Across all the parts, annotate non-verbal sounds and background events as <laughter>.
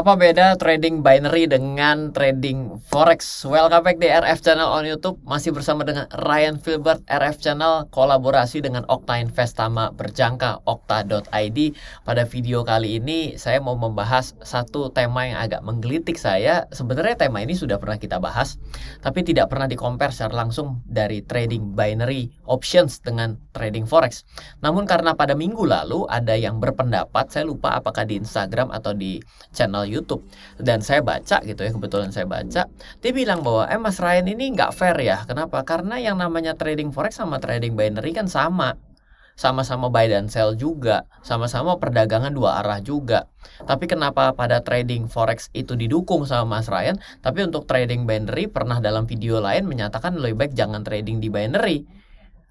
Apa beda trading binary dengan trading forex? Welcome back di RF Channel on YouTube. Masih bersama dengan Ryan Filbert, RF Channel kolaborasi dengan Okta Invest Berjangka, Okta.id. Pada video kali ini saya mau membahas satu tema yang agak menggelitik saya. Sebenarnya tema ini sudah pernah kita bahas, tapi tidak pernah dikompar secara langsung dari trading binary options dengan trading forex. Namun karena pada minggu lalu ada yang berpendapat, saya lupa apakah di Instagram atau di channel YouTube dan saya baca gitu ya kebetulan saya baca dia bilang bahwa eh Mas Ryan ini nggak fair ya kenapa karena yang namanya trading forex sama trading binary kan sama sama-sama buy dan sell juga, sama-sama perdagangan dua arah juga. Tapi kenapa pada trading forex itu didukung sama Mas Ryan, tapi untuk trading binary pernah dalam video lain menyatakan lebih baik jangan trading di binary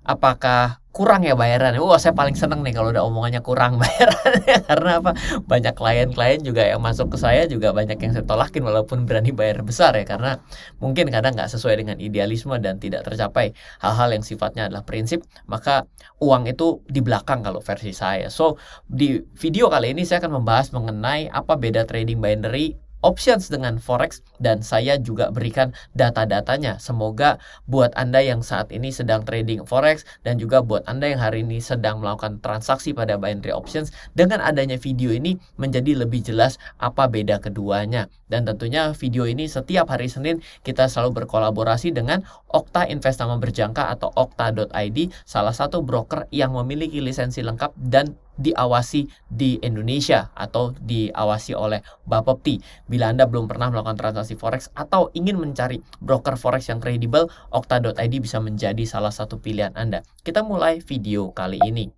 apakah kurang ya bayaran? Wah saya paling seneng nih kalau udah omongannya kurang <laughs> bayaran karena apa? Banyak klien-klien juga yang masuk ke saya juga banyak yang saya tolakin walaupun berani bayar besar ya karena mungkin kadang nggak sesuai dengan idealisme dan tidak tercapai hal-hal yang sifatnya adalah prinsip maka uang itu di belakang kalau versi saya. So di video kali ini saya akan membahas mengenai apa beda trading binary options dengan forex dan saya juga berikan data-datanya. Semoga buat Anda yang saat ini sedang trading forex dan juga buat Anda yang hari ini sedang melakukan transaksi pada binary options dengan adanya video ini menjadi lebih jelas apa beda keduanya. Dan tentunya video ini setiap hari Senin kita selalu berkolaborasi dengan Okta Investama Berjangka atau okta.id salah satu broker yang memiliki lisensi lengkap dan diawasi di Indonesia atau diawasi oleh Bapepti. Bila Anda belum pernah melakukan transaksi forex atau ingin mencari broker forex yang kredibel, Okta.id bisa menjadi salah satu pilihan Anda. Kita mulai video kali ini.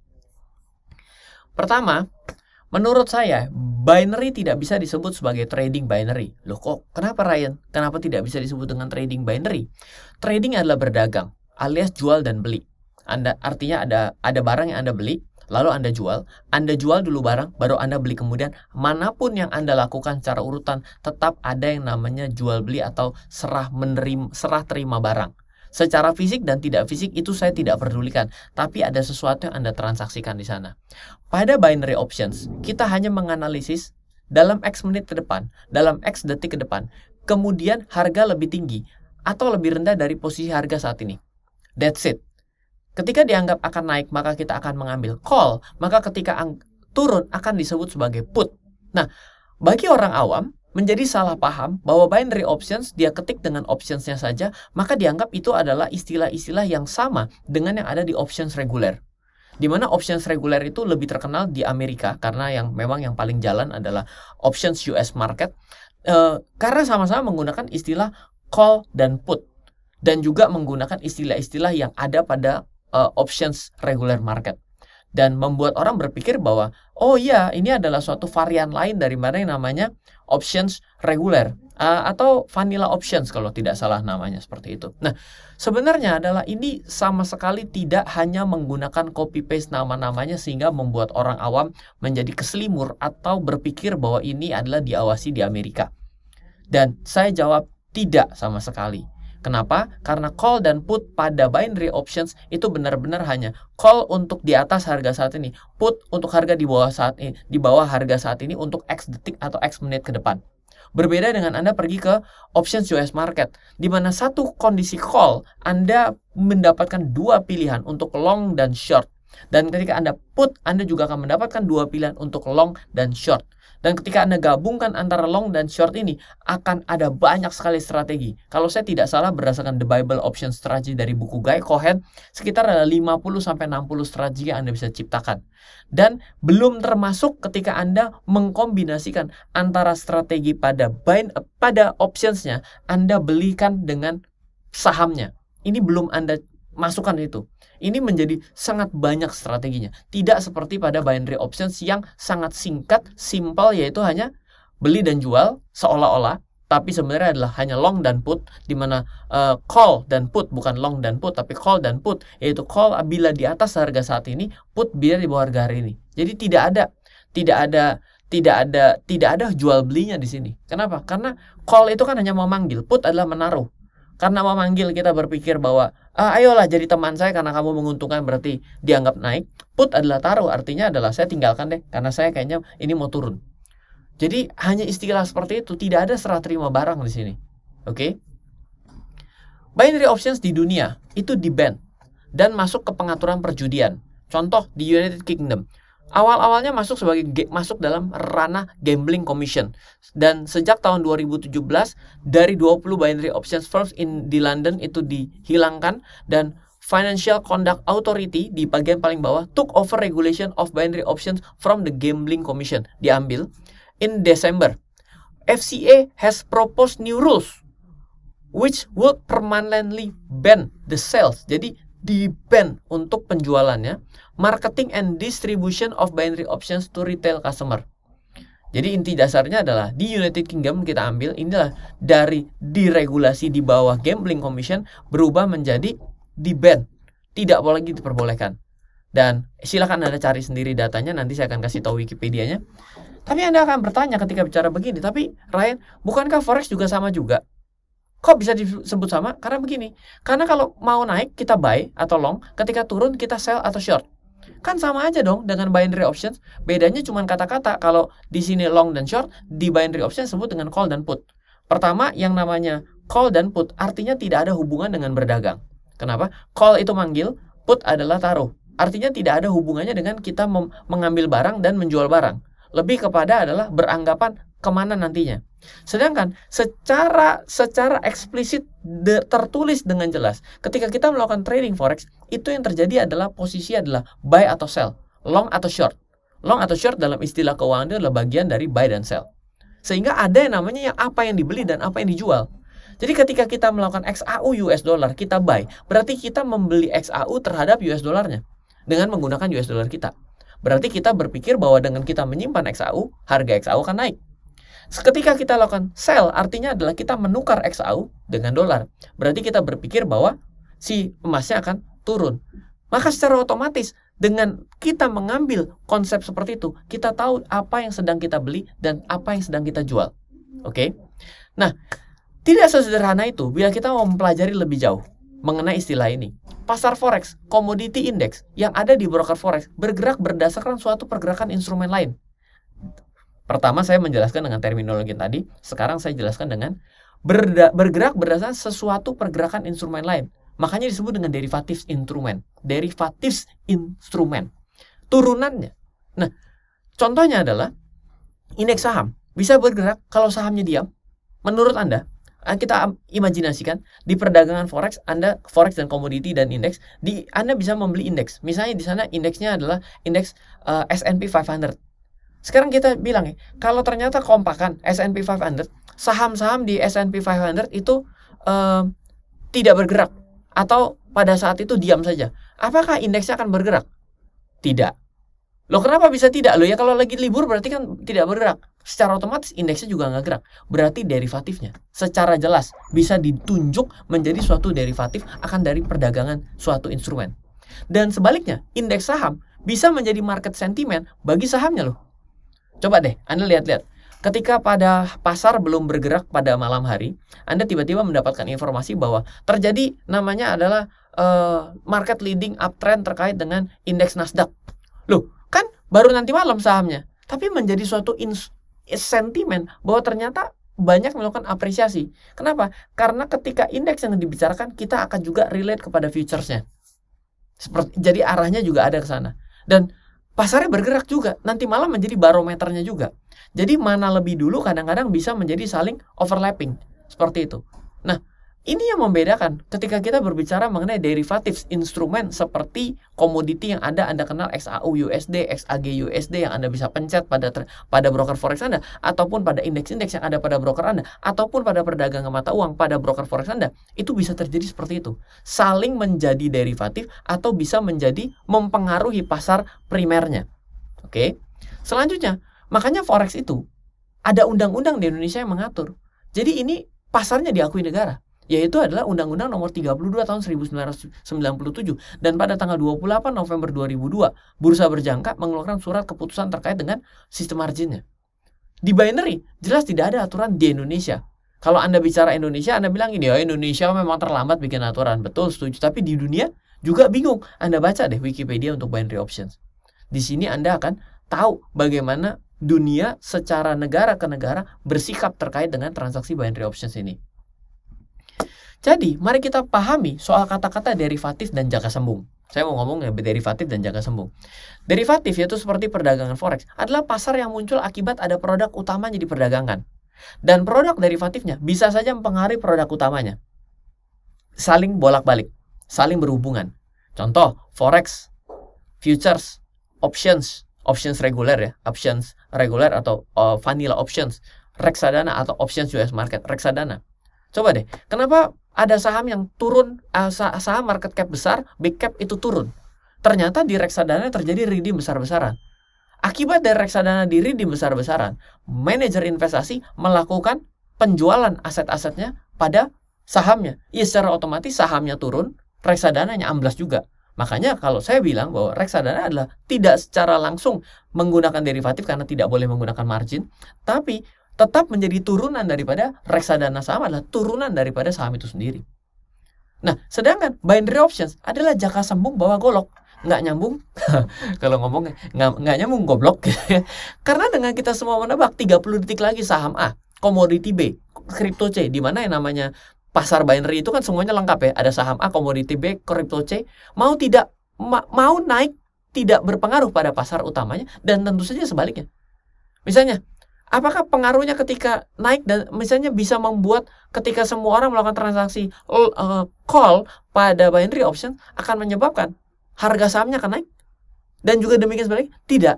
Pertama, Menurut saya, binary tidak bisa disebut sebagai trading binary. Loh kok, kenapa Ryan? Kenapa tidak bisa disebut dengan trading binary? Trading adalah berdagang, alias jual dan beli. Anda artinya ada ada barang yang Anda beli, Lalu Anda jual, Anda jual dulu barang, baru Anda beli kemudian. Manapun yang Anda lakukan secara urutan, tetap ada yang namanya jual beli atau serah menerima serah terima barang. Secara fisik dan tidak fisik itu saya tidak pedulikan, tapi ada sesuatu yang Anda transaksikan di sana. Pada binary options, kita hanya menganalisis dalam X menit ke depan, dalam X detik ke depan, kemudian harga lebih tinggi atau lebih rendah dari posisi harga saat ini. That's it. Ketika dianggap akan naik, maka kita akan mengambil call. Maka ketika turun akan disebut sebagai put. Nah, bagi orang awam, menjadi salah paham bahwa binary options dia ketik dengan optionsnya saja, maka dianggap itu adalah istilah-istilah yang sama dengan yang ada di options reguler. Di mana options reguler itu lebih terkenal di Amerika karena yang memang yang paling jalan adalah options US market e, karena sama-sama menggunakan istilah call dan put dan juga menggunakan istilah-istilah yang ada pada uh, options regular market dan membuat orang berpikir bahwa oh iya ini adalah suatu varian lain dari mana yang namanya options reguler uh, eh, atau vanilla options kalau tidak salah namanya seperti itu. Nah, sebenarnya adalah ini sama sekali tidak hanya menggunakan copy paste nama-namanya sehingga membuat orang awam menjadi keselimur atau berpikir bahwa ini adalah diawasi di Amerika. Dan saya jawab tidak sama sekali Kenapa? Karena call dan put pada binary options itu benar-benar hanya call untuk di atas harga saat ini, put untuk harga di bawah saat ini, di bawah harga saat ini untuk X detik atau X menit ke depan. Berbeda dengan Anda pergi ke options US market, di mana satu kondisi call Anda mendapatkan dua pilihan untuk long dan short dan ketika Anda put, Anda juga akan mendapatkan dua pilihan untuk long dan short. Dan ketika Anda gabungkan antara long dan short ini, akan ada banyak sekali strategi. Kalau saya tidak salah berdasarkan The Bible Option Strategy dari buku Guy Cohen, sekitar ada 50-60 strategi yang Anda bisa ciptakan. Dan belum termasuk ketika Anda mengkombinasikan antara strategi pada bind pada optionsnya, Anda belikan dengan sahamnya. Ini belum Anda masukkan itu. Ini menjadi sangat banyak strateginya. Tidak seperti pada binary options yang sangat singkat, simple yaitu hanya beli dan jual seolah-olah tapi sebenarnya adalah hanya long dan put di mana uh, call dan put bukan long dan put tapi call dan put yaitu call bila di atas harga saat ini put bila di bawah harga hari ini. Jadi tidak ada tidak ada tidak ada tidak ada jual belinya di sini. Kenapa? Karena call itu kan hanya memanggil, put adalah menaruh karena memanggil kita berpikir bahwa ah, ayolah jadi teman saya karena kamu menguntungkan berarti dianggap naik put adalah taruh artinya adalah saya tinggalkan deh karena saya kayaknya ini mau turun jadi hanya istilah seperti itu tidak ada serah terima barang di sini oke okay? binary options di dunia itu di ban dan masuk ke pengaturan perjudian contoh di United Kingdom awal-awalnya masuk sebagai masuk dalam ranah gambling commission dan sejak tahun 2017 dari 20 binary options firms in di London itu dihilangkan dan Financial Conduct Authority di bagian paling bawah took over regulation of binary options from the Gambling Commission diambil in December. FCA has proposed new rules which would permanently ban the sales. Jadi di band untuk penjualannya marketing and distribution of binary options to retail customer. Jadi inti dasarnya adalah di United Kingdom kita ambil inilah dari diregulasi di bawah Gambling Commission berubah menjadi di band tidak boleh lagi diperbolehkan. Dan silakan Anda cari sendiri datanya nanti saya akan kasih tahu nya. Tapi Anda akan bertanya ketika bicara begini, tapi Ryan, bukankah forex juga sama juga? Kok bisa disebut sama? Karena begini, karena kalau mau naik kita buy atau long, ketika turun kita sell atau short. Kan sama aja dong dengan binary options, bedanya cuma kata-kata. Kalau di sini long dan short, di binary options disebut dengan call dan put. Pertama, yang namanya call dan put artinya tidak ada hubungan dengan berdagang. Kenapa? Call itu manggil, put adalah taruh. Artinya tidak ada hubungannya dengan kita mengambil barang dan menjual barang. Lebih kepada adalah beranggapan kemana nantinya. Sedangkan secara secara eksplisit de, tertulis dengan jelas, ketika kita melakukan trading forex, itu yang terjadi adalah posisi adalah buy atau sell, long atau short. Long atau short dalam istilah keuangan itu adalah bagian dari buy dan sell. Sehingga ada yang namanya yang apa yang dibeli dan apa yang dijual. Jadi ketika kita melakukan XAU US dollar, kita buy, berarti kita membeli XAU terhadap US dollarnya dengan menggunakan US dollar kita. Berarti kita berpikir bahwa dengan kita menyimpan XAU, harga XAU akan naik. Ketika kita lakukan sell, artinya adalah kita menukar XAU dengan dolar. Berarti kita berpikir bahwa si emasnya akan turun. Maka secara otomatis dengan kita mengambil konsep seperti itu, kita tahu apa yang sedang kita beli dan apa yang sedang kita jual. Oke? Okay? Nah, tidak sesederhana itu bila kita mau mempelajari lebih jauh mengenai istilah ini. Pasar forex, commodity index yang ada di broker forex bergerak berdasarkan suatu pergerakan instrumen lain. Pertama saya menjelaskan dengan terminologi tadi, sekarang saya jelaskan dengan berda bergerak berdasarkan sesuatu pergerakan instrumen lain. Makanya disebut dengan derivatif instrumen. Derivatif instrumen. Turunannya. Nah, contohnya adalah indeks saham bisa bergerak kalau sahamnya diam. Menurut Anda, eh, kita imajinasikan di perdagangan forex Anda forex dan komoditi dan indeks di Anda bisa membeli indeks. Misalnya di sana indeksnya adalah indeks uh, S&P 500. Sekarang kita bilang ya, kalau ternyata kompakan S&P 500, saham-saham di S&P 500 itu uh, tidak bergerak atau pada saat itu diam saja. Apakah indeksnya akan bergerak? Tidak. Loh kenapa bisa tidak? Loh ya kalau lagi libur berarti kan tidak bergerak. Secara otomatis indeksnya juga nggak gerak. Berarti derivatifnya secara jelas bisa ditunjuk menjadi suatu derivatif akan dari perdagangan suatu instrumen. Dan sebaliknya, indeks saham bisa menjadi market sentimen bagi sahamnya loh. Coba deh, Anda lihat-lihat. Ketika pada pasar belum bergerak pada malam hari, Anda tiba-tiba mendapatkan informasi bahwa terjadi namanya adalah uh, market leading uptrend terkait dengan indeks Nasdaq. Loh, kan baru nanti malam sahamnya. Tapi menjadi suatu sentimen bahwa ternyata banyak melakukan apresiasi. Kenapa? Karena ketika indeks yang dibicarakan, kita akan juga relate kepada futuresnya. Seperti, jadi arahnya juga ada ke sana. Dan pasarnya bergerak juga. Nanti malam menjadi barometernya juga. Jadi mana lebih dulu kadang-kadang bisa menjadi saling overlapping. Seperti itu. Ini yang membedakan ketika kita berbicara mengenai derivatives instrumen seperti komoditi yang ada Anda kenal XAU USD, XAG USD yang Anda bisa pencet pada pada broker forex Anda ataupun pada indeks-indeks yang ada pada broker Anda ataupun pada perdagangan mata uang pada broker forex Anda, itu bisa terjadi seperti itu. Saling menjadi derivatif atau bisa menjadi mempengaruhi pasar primernya. Oke. Okay? Selanjutnya, makanya forex itu ada undang-undang di Indonesia yang mengatur. Jadi ini pasarnya diakui negara yaitu adalah Undang-Undang Nomor 32 Tahun 1997 dan pada tanggal 28 November 2002 Bursa Berjangka mengeluarkan surat keputusan terkait dengan sistem marginnya. Di binary jelas tidak ada aturan di Indonesia. Kalau Anda bicara Indonesia, Anda bilang ini ya oh, Indonesia memang terlambat bikin aturan. Betul, setuju. Tapi di dunia juga bingung. Anda baca deh Wikipedia untuk binary options. Di sini Anda akan tahu bagaimana dunia secara negara ke negara bersikap terkait dengan transaksi binary options ini. Jadi, mari kita pahami soal kata-kata derivatif dan jangka sembung. Saya mau ngomong ya, derivatif dan jangka sembung. Derivatif yaitu seperti perdagangan forex adalah pasar yang muncul akibat ada produk utamanya di perdagangan. Dan produk derivatifnya bisa saja mempengaruhi produk utamanya. Saling bolak-balik, saling berhubungan. Contoh, forex, futures, options, options reguler ya, options reguler atau uh, vanilla options, reksadana atau options US market, reksadana. Coba deh, kenapa ada saham yang turun, eh, saham market cap besar, big cap itu turun. Ternyata di reksadana terjadi redeem besar-besaran. Akibat dari reksadana di redeem besar-besaran, manajer investasi melakukan penjualan aset-asetnya pada sahamnya. Ya secara otomatis sahamnya turun, reksadananya amblas juga. Makanya kalau saya bilang bahwa reksadana adalah tidak secara langsung menggunakan derivatif karena tidak boleh menggunakan margin, tapi tetap menjadi turunan daripada reksadana saham adalah turunan daripada saham itu sendiri. Nah, sedangkan binary options adalah jaka sambung bawa golok nggak nyambung <laughs> kalau ngomongnya nggak, nggak nyambung goblok <laughs> karena dengan kita semua menebak 30 detik lagi saham A komoditi B kripto C di mana yang namanya pasar binary itu kan semuanya lengkap ya ada saham A komoditi B kripto C mau tidak ma mau naik tidak berpengaruh pada pasar utamanya dan tentu saja sebaliknya misalnya apakah pengaruhnya ketika naik dan misalnya bisa membuat ketika semua orang melakukan transaksi oh, eh, call pada binary option akan menyebabkan harga sahamnya akan naik dan juga demikian sebaliknya tidak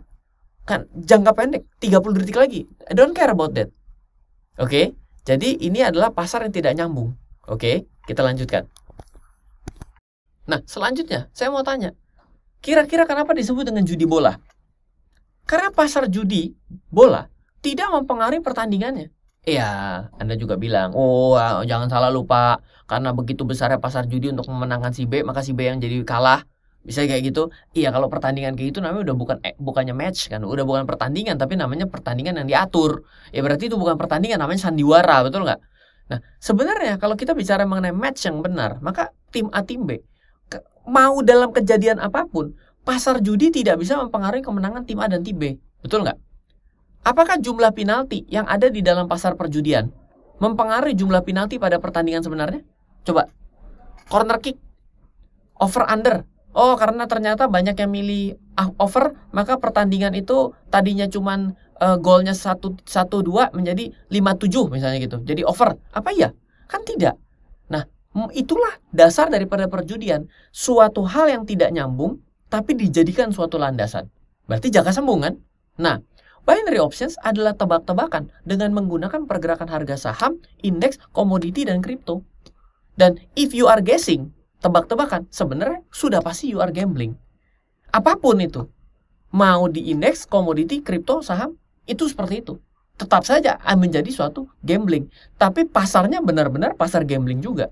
kan jangka pendek 30 detik lagi I don't care about that oke okay? jadi ini adalah pasar yang tidak nyambung oke okay? kita lanjutkan nah selanjutnya saya mau tanya kira-kira kenapa disebut dengan judi bola karena pasar judi bola tidak mempengaruhi pertandingannya. Iya, Anda juga bilang, oh ah, jangan salah lupa, karena begitu besarnya pasar judi untuk memenangkan si B, maka si B yang jadi kalah. Bisa kayak gitu. Iya, kalau pertandingan kayak gitu namanya udah bukan eh, bukannya match kan, udah bukan pertandingan, tapi namanya pertandingan yang diatur. Ya berarti itu bukan pertandingan, namanya sandiwara, betul nggak? Nah, sebenarnya kalau kita bicara mengenai match yang benar, maka tim A tim B mau dalam kejadian apapun, pasar judi tidak bisa mempengaruhi kemenangan tim A dan tim B. Betul nggak? Apakah jumlah penalti yang ada di dalam pasar perjudian mempengaruhi jumlah penalti pada pertandingan sebenarnya? Coba. Corner kick. Over under. Oh, karena ternyata banyak yang milih ah, over, maka pertandingan itu tadinya cuman uh, golnya satu satu 2 menjadi lima tujuh misalnya gitu. Jadi over. Apa iya? Kan tidak. Nah, itulah dasar daripada perjudian. Suatu hal yang tidak nyambung tapi dijadikan suatu landasan. Berarti jaga sembungan. Nah, Binary options adalah tebak-tebakan dengan menggunakan pergerakan harga saham, indeks, komoditi, dan kripto. Dan if you are guessing, tebak-tebakan, sebenarnya sudah pasti you are gambling. Apapun itu, mau di indeks, komoditi, kripto, saham, itu seperti itu. Tetap saja ah, menjadi suatu gambling. Tapi pasarnya benar-benar pasar gambling juga.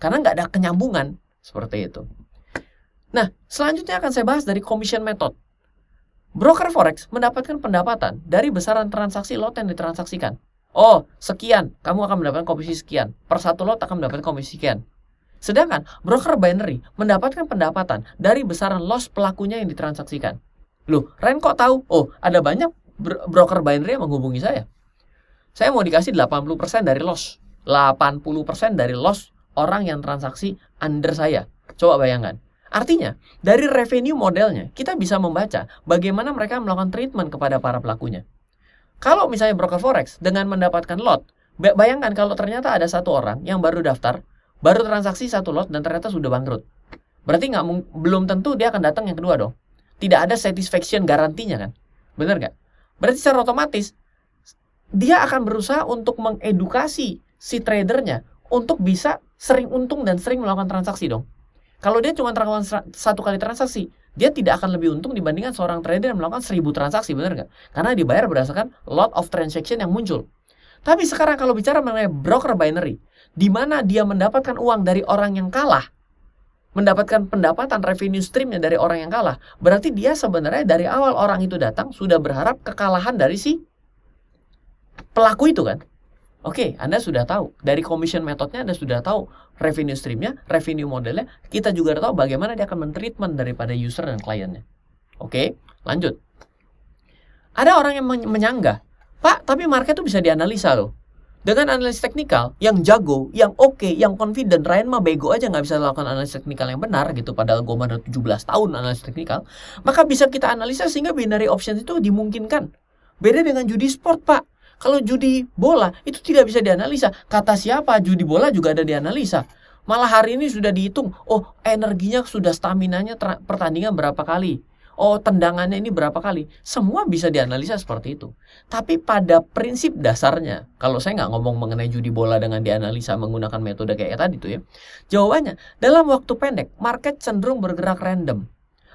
Karena nggak ada kenyambungan seperti itu. Nah, selanjutnya akan saya bahas dari commission method. Broker forex mendapatkan pendapatan dari besaran transaksi lot yang ditransaksikan. Oh, sekian, kamu akan mendapatkan komisi sekian. Per satu lot akan mendapatkan komisi sekian. Sedangkan broker binary mendapatkan pendapatan dari besaran loss pelakunya yang ditransaksikan. Loh, Ren kok tahu? Oh, ada banyak broker binary yang menghubungi saya. Saya mau dikasih 80% dari loss. 80% dari loss orang yang transaksi under saya. Coba bayangkan. Artinya, dari revenue modelnya, kita bisa membaca bagaimana mereka melakukan treatment kepada para pelakunya. Kalau misalnya broker forex dengan mendapatkan lot, bayangkan kalau ternyata ada satu orang yang baru daftar, baru transaksi satu lot dan ternyata sudah bangkrut. Berarti nggak belum tentu dia akan datang yang kedua dong. Tidak ada satisfaction garantinya kan? Bener nggak? Berarti secara otomatis dia akan berusaha untuk mengedukasi si tradernya untuk bisa sering untung dan sering melakukan transaksi dong. Kalau dia cuma melakukan satu kali transaksi, dia tidak akan lebih untung dibandingkan seorang trader yang melakukan seribu transaksi, benar nggak? Karena dibayar berdasarkan lot of transaction yang muncul. Tapi sekarang kalau bicara mengenai broker binary, di mana dia mendapatkan uang dari orang yang kalah, mendapatkan pendapatan revenue streamnya dari orang yang kalah, berarti dia sebenarnya dari awal orang itu datang sudah berharap kekalahan dari si pelaku itu kan. Oke, okay, Anda sudah tahu. Dari commission methodnya Anda sudah tahu revenue streamnya, revenue modelnya. Kita juga tahu bagaimana dia akan mentreatment daripada user dan kliennya. Oke, okay, lanjut. Ada orang yang menyanggah, Pak, tapi market itu bisa dianalisa loh. Dengan analis teknikal yang jago, yang oke, okay, yang confident, Ryan mah bego aja nggak bisa melakukan analis teknikal yang benar gitu. Padahal gue udah 17 tahun analis teknikal, maka bisa kita analisa sehingga binary options itu dimungkinkan. Beda dengan judi sport, Pak kalau judi bola itu tidak bisa dianalisa. Kata siapa judi bola juga ada dianalisa. Malah hari ini sudah dihitung, oh energinya sudah staminanya pertandingan berapa kali. Oh tendangannya ini berapa kali. Semua bisa dianalisa seperti itu. Tapi pada prinsip dasarnya, kalau saya nggak ngomong mengenai judi bola dengan dianalisa menggunakan metode kayak tadi tuh ya. Jawabannya, dalam waktu pendek, market cenderung bergerak random.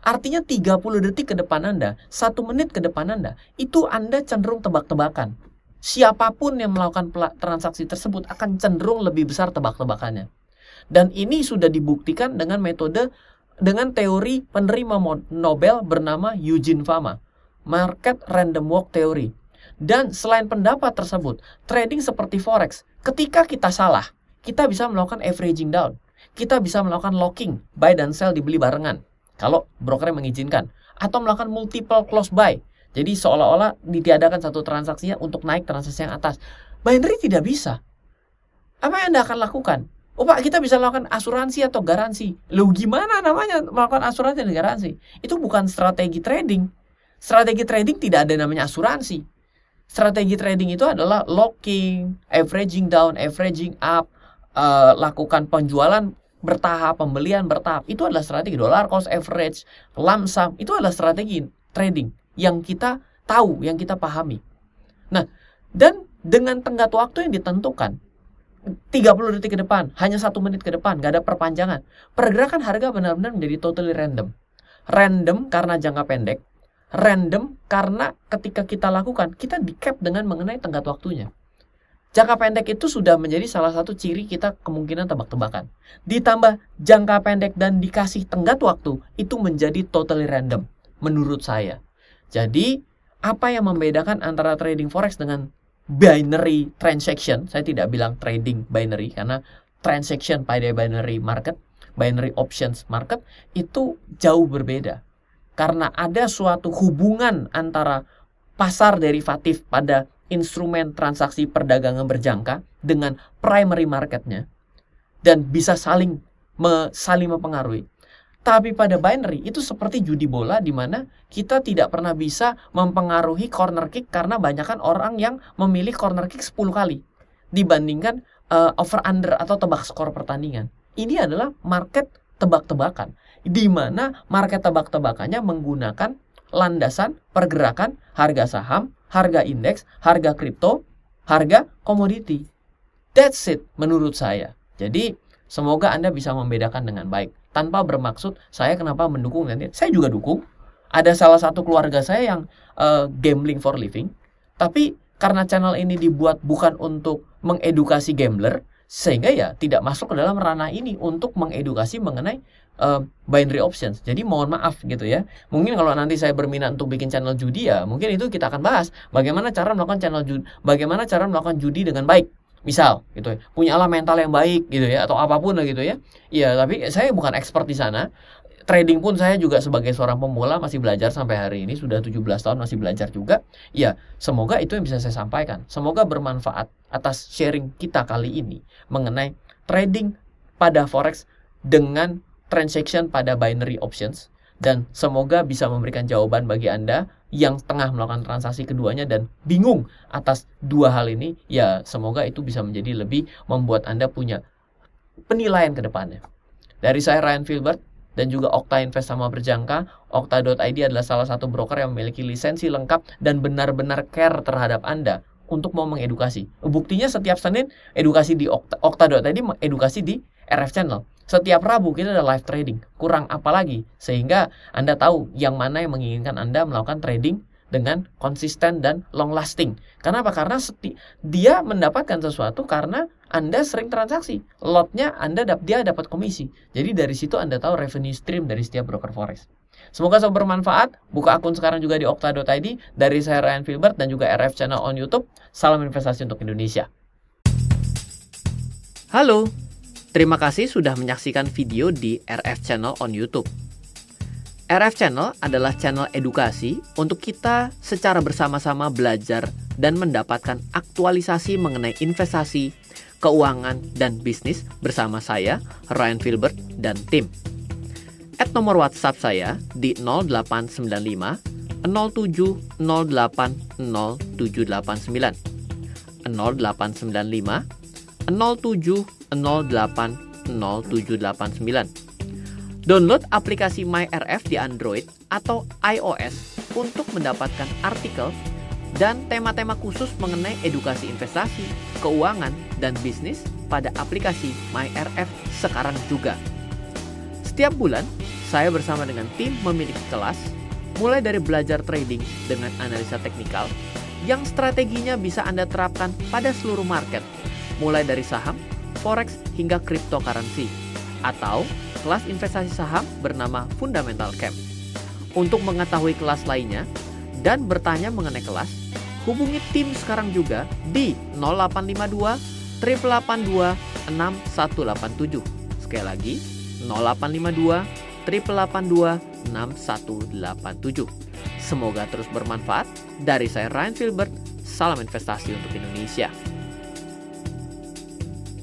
Artinya 30 detik ke depan Anda, 1 menit ke depan Anda, itu Anda cenderung tebak-tebakan siapapun yang melakukan transaksi tersebut akan cenderung lebih besar tebak-tebakannya. Dan ini sudah dibuktikan dengan metode dengan teori penerima Nobel bernama Eugene Fama, market random walk theory. Dan selain pendapat tersebut, trading seperti forex, ketika kita salah, kita bisa melakukan averaging down. Kita bisa melakukan locking, buy dan sell dibeli barengan. Kalau brokernya mengizinkan. Atau melakukan multiple close buy jadi seolah-olah ditiadakan satu transaksinya untuk naik transaksi yang atas. Binary tidak bisa. Apa yang Anda akan lakukan? Oh Pak, kita bisa melakukan asuransi atau garansi. Lu gimana namanya melakukan asuransi dan garansi? Itu bukan strategi trading. Strategi trading tidak ada namanya asuransi. Strategi trading itu adalah locking, averaging down, averaging up, uh, lakukan penjualan bertahap, pembelian bertahap. Itu adalah strategi dollar cost average, lamsam. Itu adalah strategi trading yang kita tahu, yang kita pahami. Nah, dan dengan tenggat waktu yang ditentukan, 30 detik ke depan, hanya satu menit ke depan, gak ada perpanjangan. Pergerakan harga benar-benar menjadi totally random. Random karena jangka pendek, random karena ketika kita lakukan, kita di cap dengan mengenai tenggat waktunya. Jangka pendek itu sudah menjadi salah satu ciri kita kemungkinan tebak-tebakan. Ditambah jangka pendek dan dikasih tenggat waktu, itu menjadi totally random menurut saya. Jadi, apa yang membedakan antara trading forex dengan binary transaction? Saya tidak bilang trading binary karena transaction pada binary market, binary options market itu jauh berbeda. Karena ada suatu hubungan antara pasar derivatif pada instrumen transaksi perdagangan berjangka dengan primary marketnya dan bisa saling saling mempengaruhi. Tapi pada binary itu seperti judi bola di mana kita tidak pernah bisa mempengaruhi corner kick karena banyakkan orang yang memilih corner kick 10 kali dibandingkan uh, over under atau tebak skor pertandingan. Ini adalah market tebak-tebakan di mana market tebak-tebakannya menggunakan landasan pergerakan harga saham, harga indeks, harga kripto, harga komoditi. That's it menurut saya. Jadi Semoga Anda bisa membedakan dengan baik. Tanpa bermaksud saya kenapa mendukung nanti, Saya juga dukung. Ada salah satu keluarga saya yang uh, gambling for living, tapi karena channel ini dibuat bukan untuk mengedukasi gambler, sehingga ya tidak masuk ke dalam ranah ini untuk mengedukasi mengenai uh, binary options. Jadi mohon maaf gitu ya. Mungkin kalau nanti saya berminat untuk bikin channel judi ya, mungkin itu kita akan bahas bagaimana cara melakukan channel judi, bagaimana cara melakukan judi dengan baik misal gitu ya, punyalah mental yang baik gitu ya atau apapun gitu ya ya tapi saya bukan expert di sana trading pun saya juga sebagai seorang pemula masih belajar sampai hari ini sudah 17 tahun masih belajar juga ya semoga itu yang bisa saya sampaikan semoga bermanfaat atas sharing kita kali ini mengenai trading pada forex dengan transaction pada binary options dan semoga bisa memberikan jawaban bagi Anda yang tengah melakukan transaksi keduanya dan bingung atas dua hal ini, ya semoga itu bisa menjadi lebih membuat Anda punya penilaian ke depannya. Dari saya Ryan Filbert, dan juga Okta Invest sama berjangka. Okta.id adalah salah satu broker yang memiliki lisensi lengkap dan benar-benar care terhadap Anda untuk mau mengedukasi. Buktinya setiap Senin edukasi di Okta, Okta.id edukasi di RF Channel. Setiap Rabu kita ada live trading, kurang apa lagi sehingga Anda tahu yang mana yang menginginkan Anda melakukan trading dengan konsisten dan long lasting. karena apa Karena seti dia mendapatkan sesuatu karena Anda sering transaksi. Lotnya Anda dap dia dapat komisi. Jadi dari situ Anda tahu revenue stream dari setiap broker forex. Semoga sobat bermanfaat. Buka akun sekarang juga di okta.id dari saya Ryan Filbert dan juga RF Channel on YouTube. Salam investasi untuk Indonesia. Halo, Terima kasih sudah menyaksikan video di RF Channel on YouTube. RF Channel adalah channel edukasi untuk kita secara bersama-sama belajar dan mendapatkan aktualisasi mengenai investasi, keuangan, dan bisnis bersama saya, Ryan Filbert, dan tim. At nomor WhatsApp saya di 0895 07080789 0895 0708-078-0789. Download aplikasi MyRF di Android atau iOS untuk mendapatkan artikel dan tema-tema khusus mengenai edukasi investasi, keuangan, dan bisnis pada aplikasi MyRF sekarang juga. Setiap bulan, saya bersama dengan tim memiliki kelas, mulai dari belajar trading dengan analisa teknikal, yang strateginya bisa Anda terapkan pada seluruh market mulai dari saham, forex, hingga cryptocurrency, atau kelas investasi saham bernama Fundamental Camp. Untuk mengetahui kelas lainnya dan bertanya mengenai kelas, hubungi tim sekarang juga di 0852 382 6187. Sekali lagi, 0852 382 6187. Semoga terus bermanfaat. Dari saya Ryan Filbert, salam investasi untuk Indonesia.